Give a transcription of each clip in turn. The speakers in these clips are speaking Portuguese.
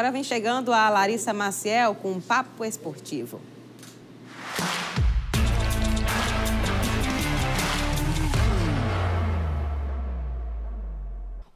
Agora vem chegando a Larissa Maciel com um papo esportivo.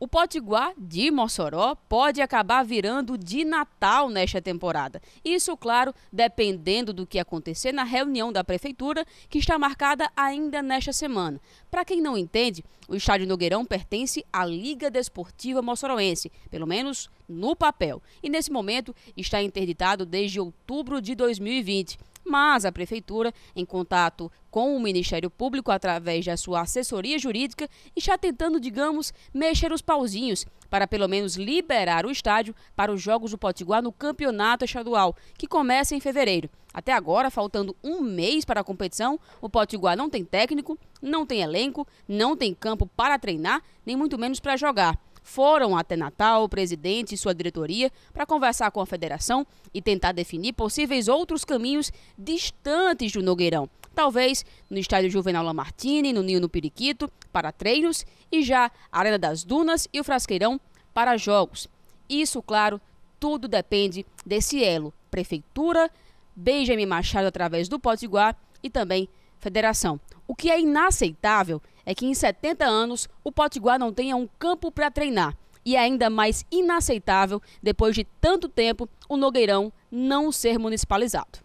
O Potiguar de Mossoró pode acabar virando de Natal nesta temporada. Isso, claro, dependendo do que acontecer na reunião da prefeitura, que está marcada ainda nesta semana. Para quem não entende, o estádio Nogueirão pertence à Liga Desportiva Mossoroense, pelo menos no papel. E nesse momento está interditado desde outubro de 2020 mas a Prefeitura, em contato com o Ministério Público através da sua assessoria jurídica, está tentando, digamos, mexer os pauzinhos para pelo menos liberar o estádio para os Jogos do Potiguar no Campeonato Estadual, que começa em fevereiro. Até agora, faltando um mês para a competição, o Potiguar não tem técnico, não tem elenco, não tem campo para treinar, nem muito menos para jogar foram até Natal, o presidente e sua diretoria, para conversar com a federação e tentar definir possíveis outros caminhos distantes do Nogueirão. Talvez no estádio Juvenal Lamartine, no Ninho no Periquito, para treinos e já a Arena das Dunas e o Frasqueirão para jogos. Isso, claro, tudo depende desse elo. Prefeitura, Benjamin Machado através do Potiguar e também Federação. O que é inaceitável é que em 70 anos o Potiguar não tenha um campo para treinar. E é ainda mais inaceitável, depois de tanto tempo, o Nogueirão não ser municipalizado.